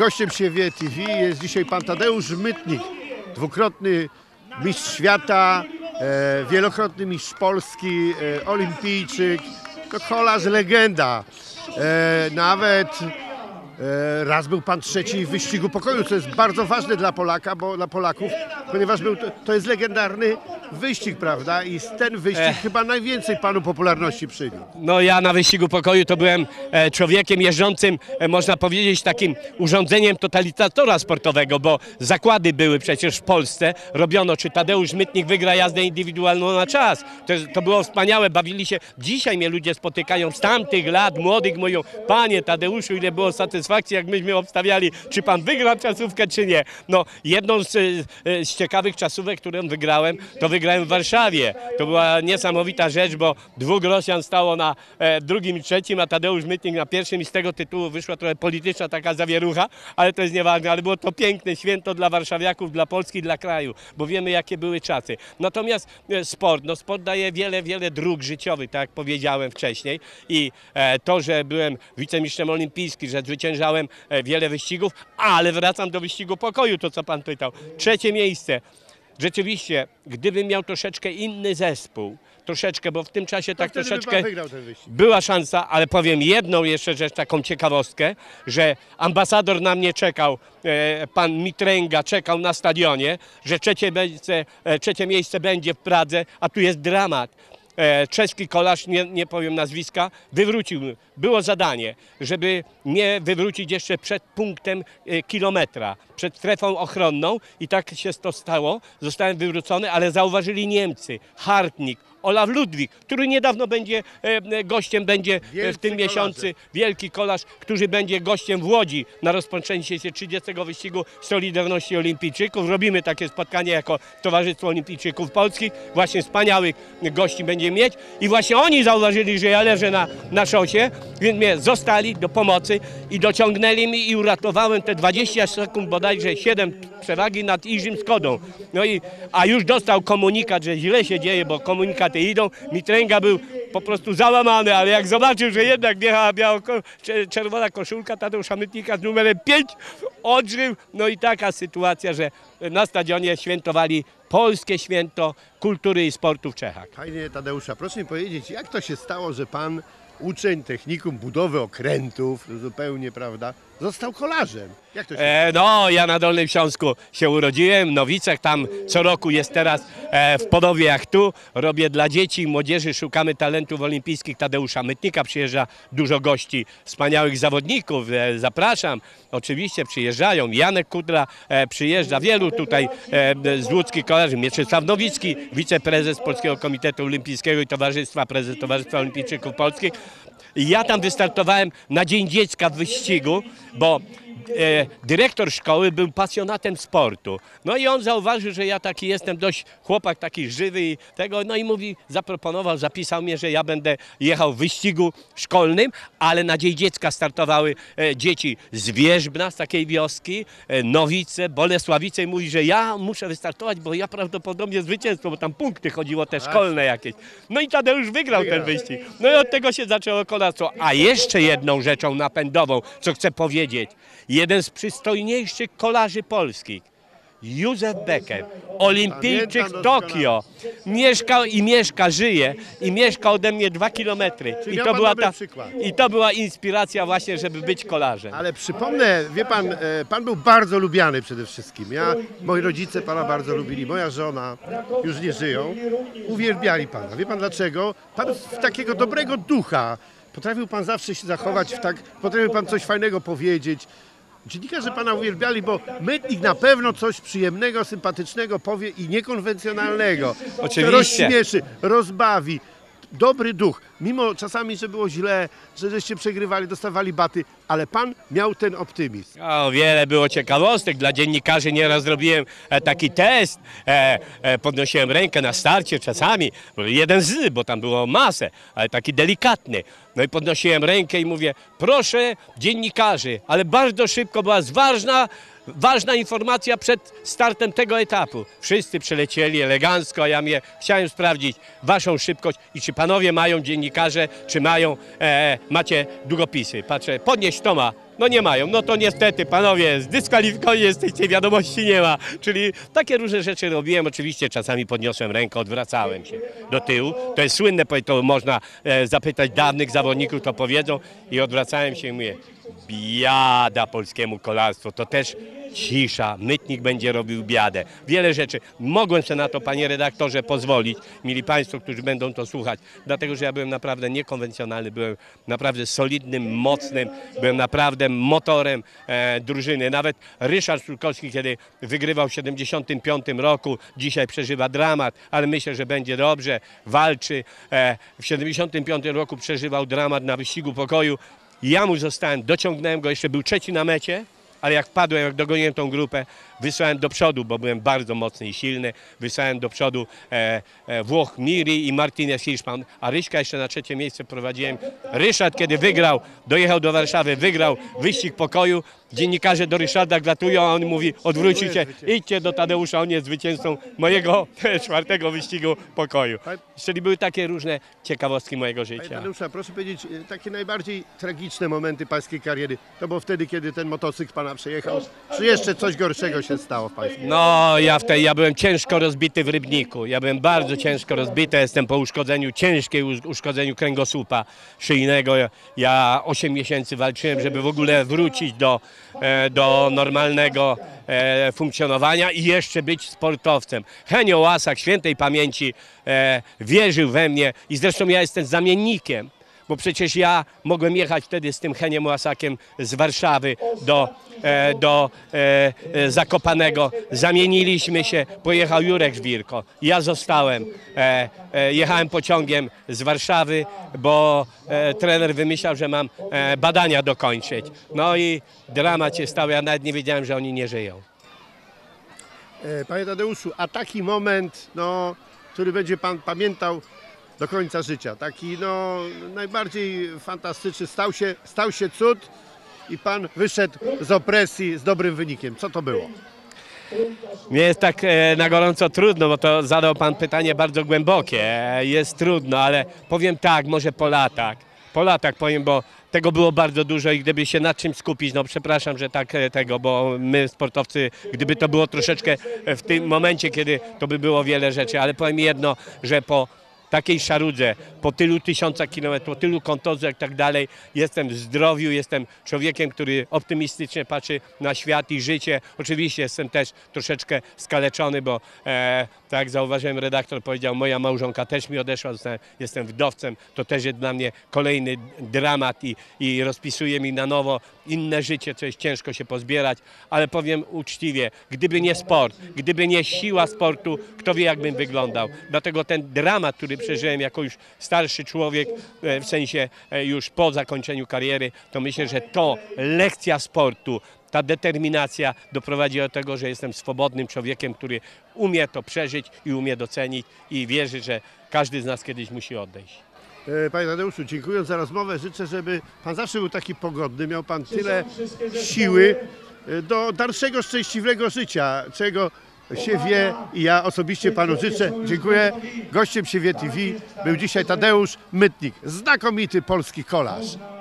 Gościem wie, TV jest dzisiaj pan Tadeusz Mytnik, dwukrotny mistrz świata, e, wielokrotny mistrz Polski, e, olimpijczyk, to kolarz legenda. E, nawet E, raz był pan trzeci w wyścigu pokoju, co jest bardzo ważne dla Polaka, bo dla Polaków, ponieważ był, to, to jest legendarny wyścig, prawda? I ten wyścig Ech. chyba najwięcej panu popularności przyniósł. No ja na wyścigu pokoju to byłem e, człowiekiem jeżdżącym, e, można powiedzieć, takim urządzeniem totalitatora sportowego, bo zakłady były przecież w Polsce, robiono, czy Tadeusz Mytnik wygra jazdę indywidualną na czas. To, to było wspaniałe, bawili się. Dzisiaj mnie ludzie spotykają z tamtych lat, młodych, mówią, panie Tadeuszu, ile było satysfakcji satysfakcji, jak myśmy obstawiali, czy pan wygra czasówkę, czy nie. No, jedną z, e, z ciekawych czasówek, którą wygrałem, to wygrałem w Warszawie. To była niesamowita rzecz, bo dwóch Rosjan stało na e, drugim i trzecim, a Tadeusz Mytnik na pierwszym i z tego tytułu wyszła trochę polityczna taka zawierucha, ale to jest nieważne, ale było to piękne święto dla warszawiaków, dla Polski, dla kraju, bo wiemy jakie były czasy. Natomiast e, sport, no sport daje wiele, wiele dróg życiowych, tak jak powiedziałem wcześniej i e, to, że byłem wicemistrzem olimpijskim, że zwyciężyłem E, wiele wyścigów, ale wracam do wyścigu pokoju, to co pan pytał. Trzecie miejsce. Rzeczywiście, gdybym miał troszeczkę inny zespół, troszeczkę, bo w tym czasie tak to tak troszeczkę była szansa, ale powiem jedną jeszcze rzecz, taką ciekawostkę, że ambasador na mnie czekał, e, pan Mitręga czekał na stadionie, że trzecie miejsce, e, trzecie miejsce będzie w Pradze, a tu jest dramat. Czeski kolarz, nie, nie powiem nazwiska, wywrócił było zadanie, żeby nie wywrócić jeszcze przed punktem e, kilometra, przed strefą ochronną i tak się to stało. Zostałem wywrócony, ale zauważyli Niemcy, Hartnik, Olaf Ludwik, który niedawno będzie e, e, gościem, będzie w tym miesiącu wielki kolarz, który będzie gościem w Łodzi na rozpoczęcie się 30. wyścigu Solidarności Olimpijczyków. Robimy takie spotkanie jako Towarzystwo Olimpijczyków Polskich. Właśnie wspaniałych gości będziemy mieć i właśnie oni zauważyli, że ja leżę na, na szosie więc mnie zostali do pomocy i dociągnęli mi i uratowałem te 20 sekund bodajże 7 przewagi nad Iżym Skodą. No i, a już dostał komunikat, że źle się dzieje, bo komunikaty idą. Mitręga był po prostu załamany, ale jak zobaczył, że jednak wjechała biało, czerwona koszulka Tadeusza Mytnika z numerem 5, odżył. No i taka sytuacja, że na stadionie świętowali polskie święto kultury i sportu w Czechach. Panie Tadeusza, proszę mi powiedzieć, jak to się stało, że pan uczeń technikum budowy okrętów, zupełnie, prawda? Został kolarzem. Jak to się e, No, ja na Dolnym Śląsku się urodziłem, w Nowicach, tam co roku jest teraz e, w Podowie jak tu. Robię dla dzieci i młodzieży, szukamy talentów olimpijskich Tadeusza Mytnika. Przyjeżdża dużo gości, wspaniałych zawodników, e, zapraszam. Oczywiście przyjeżdżają, Janek Kudra e, przyjeżdża, wielu tutaj e, z łódzkich kolarzy, Mieczysław Nowicki, wiceprezes Polskiego Komitetu Olimpijskiego i Towarzystwa Prezes Towarzystwa Olimpijczyków Polskich ja tam wystartowałem na Dzień Dziecka w wyścigu, bo E, dyrektor szkoły był pasjonatem sportu. No i on zauważył, że ja taki jestem dość chłopak, taki żywy i tego, no i mówi, zaproponował, zapisał mnie, że ja będę jechał w wyścigu szkolnym, ale na Dzień Dziecka startowały e, dzieci z Wierzbna, z takiej wioski, e, Nowice, Bolesławice i mówi, że ja muszę wystartować, bo ja prawdopodobnie zwycięstwo, bo tam punkty chodziło te szkolne jakieś. No i Tadeusz wygrał ten wyścig. No i od tego się zaczęło kolactwo. A jeszcze jedną rzeczą napędową, co chcę powiedzieć jeden z przystojniejszych kolarzy polskich. Józef Becker, olimpijczyk Tokio, mieszkał i mieszka, żyje i mieszka ode mnie dwa kilometry. I to, była ta, I to była inspiracja właśnie, żeby być kolarzem. Ale przypomnę, wie pan, e, pan był bardzo lubiany przede wszystkim. Ja, moi rodzice pana bardzo lubili, moja żona już nie żyją. Uwielbiali pana. Wie pan dlaczego? Pan w takiego dobrego ducha. Potrafił pan zawsze się zachować w tak, potrafił pan coś fajnego powiedzieć. Dziennikarze pana uwielbiali, bo Mytnik na pewno coś przyjemnego, sympatycznego powie i niekonwencjonalnego. Oczywiście. Rozśmieszy, rozbawi dobry duch. Mimo czasami, że było źle, że żeście przegrywali, dostawali baty, ale pan miał ten optymizm. O, wiele było ciekawostek dla dziennikarzy. Nieraz zrobiłem e, taki test, e, e, podnosiłem rękę na starcie czasami, jeden z, bo tam było masę, ale taki delikatny. No i podnosiłem rękę i mówię, proszę dziennikarzy, ale bardzo szybko była zważna Ważna informacja przed startem tego etapu. Wszyscy przelecieli elegancko, a ja mnie chciałem sprawdzić waszą szybkość i czy panowie mają dziennikarze, czy mają, e, macie długopisy. Patrzę, podnieś Toma, no nie mają. No to niestety, panowie, zdyskwalifikowani jesteście, wiadomości nie ma. Czyli takie różne rzeczy robiłem. Oczywiście czasami podniosłem rękę, odwracałem się do tyłu. To jest słynne, to można e, zapytać dawnych zawodników, to powiedzą. I odwracałem się i mówię, biada polskiemu kolarstwu. To też cisza, mytnik będzie robił biadę. Wiele rzeczy. Mogłem sobie na to, panie redaktorze, pozwolić, mili państwo, którzy będą to słuchać, dlatego, że ja byłem naprawdę niekonwencjonalny, byłem naprawdę solidnym, mocnym, byłem naprawdę motorem e, drużyny. Nawet Ryszard Sulkowski, kiedy wygrywał w 75 roku, dzisiaj przeżywa dramat, ale myślę, że będzie dobrze, walczy. E, w 75 roku przeżywał dramat na wyścigu pokoju. Ja mu zostałem, dociągnąłem go, jeszcze był trzeci na mecie, ale jak padłem, jak dogoniłem tą grupę, Wysłałem do przodu, bo byłem bardzo mocny i silny. Wysłałem do przodu e, e, Włoch Miri i Martinez Hirschman, a Ryśka jeszcze na trzecie miejsce prowadziłem. Ryszard, kiedy wygrał, dojechał do Warszawy, wygrał wyścig pokoju. Dziennikarze do Ryszarda gratulują, a on mówi, odwróćcie, idźcie do Tadeusza, on jest zwycięzcą mojego e, czwartego wyścigu pokoju. Czyli były takie różne ciekawostki mojego życia. Panie Tadeusza, proszę powiedzieć, e, takie najbardziej tragiczne momenty pańskiej kariery, to było wtedy, kiedy ten motocykl pana przejechał, czy jeszcze coś gorszego się się stało w Państwie? No, ja w tej, ja byłem ciężko rozbity w Rybniku. Ja byłem bardzo ciężko rozbity, jestem po uszkodzeniu, ciężkiej uszkodzeniu kręgosłupa szyjnego. Ja 8 miesięcy walczyłem, żeby w ogóle wrócić do, e, do normalnego e, funkcjonowania i jeszcze być sportowcem. Henio Łasak, świętej pamięci, e, wierzył we mnie i zresztą ja jestem zamiennikiem bo przecież ja mogłem jechać wtedy z tym Heniem Łasakiem z Warszawy do, e, do e, e Zakopanego. Zamieniliśmy się, pojechał Jurek Żwirko. Ja zostałem. E, e, jechałem pociągiem z Warszawy, bo e, trener wymyślał, że mam e, badania dokończyć. No i dramat się stał, ja nawet nie wiedziałem, że oni nie żyją. E, panie Tadeuszu, a taki moment, no, który będzie Pan pamiętał do końca życia. Taki no, najbardziej fantastyczny. Stał się, stał się cud i pan wyszedł z opresji z dobrym wynikiem. Co to było? Nie jest tak e, na gorąco trudno, bo to zadał Pan pytanie bardzo głębokie. E, jest trudno, ale powiem tak, może po latach. Po latach powiem, bo tego było bardzo dużo i gdyby się nad czym skupić, no przepraszam, że tak e, tego, bo my sportowcy, gdyby to było troszeczkę w tym momencie, kiedy to by było wiele rzeczy, ale powiem jedno, że po takiej szarudze, po tylu tysiącach kilometrów, po tylu kontuzjach i tak dalej, jestem w zdrowiu, jestem człowiekiem, który optymistycznie patrzy na świat i życie. Oczywiście jestem też troszeczkę skaleczony, bo e, tak zauważyłem, redaktor powiedział, moja małżonka też mi odeszła, jestem wdowcem, to też jest dla mnie kolejny dramat i, i rozpisuje mi na nowo inne życie, co jest ciężko się pozbierać, ale powiem uczciwie, gdyby nie sport, gdyby nie siła sportu, kto wie jakbym wyglądał. Dlatego ten dramat, który przeżyłem jako już starszy człowiek, e, w sensie e, już po zakończeniu kariery, to myślę, że to lekcja sportu, ta determinacja doprowadzi do tego, że jestem swobodnym człowiekiem, który umie to przeżyć i umie docenić i wierzy, że każdy z nas kiedyś musi odejść. E, panie Tadeuszu, dziękuję za rozmowę. Życzę, żeby Pan zawsze był taki pogodny, miał Pan tyle siły e, do dalszego szczęśliwego życia, czego się wie i ja osobiście Panu życzę. Dziękuję. Gościem wie. TV był dzisiaj Tadeusz Mytnik, znakomity polski kolarz.